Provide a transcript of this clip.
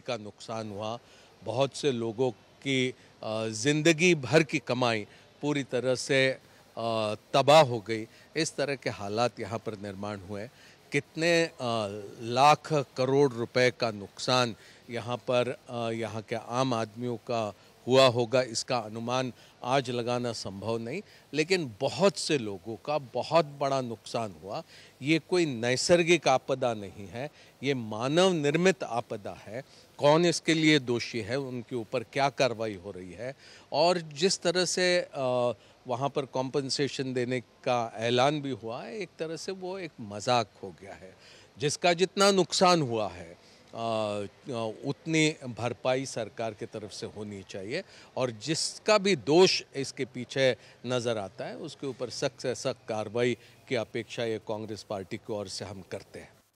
संपत्ति का नुकसान हुआ बहुत से लोगों की ज़िंदगी भर की कमाई पूरी तरह से तबाह हो गई इस तरह के हालात यहाँ पर निर्माण हुए कितने लाख करोड़ रुपए का नुकसान यहाँ पर यहाँ के आम आदमियों का हुआ होगा इसका अनुमान आज लगाना संभव नहीं लेकिन बहुत से लोगों का बहुत बड़ा नुकसान हुआ ये कोई नैसर्गिक आपदा नहीं है ये मानव निर्मित आपदा है कौन इसके लिए दोषी है उनके ऊपर क्या कार्रवाई हो रही है और जिस तरह से वहाँ पर कॉम्पनसेशन देने का ऐलान भी हुआ है एक तरह से वो एक मजाक हो गया है जिसका जितना नुकसान हुआ है उतनी भरपाई सरकार की तरफ से होनी चाहिए और जिसका भी दोष इसके पीछे नज़र आता है उसके ऊपर सख्त से सख्त कार्रवाई की अपेक्षा ये कांग्रेस पार्टी की ओर से हम करते हैं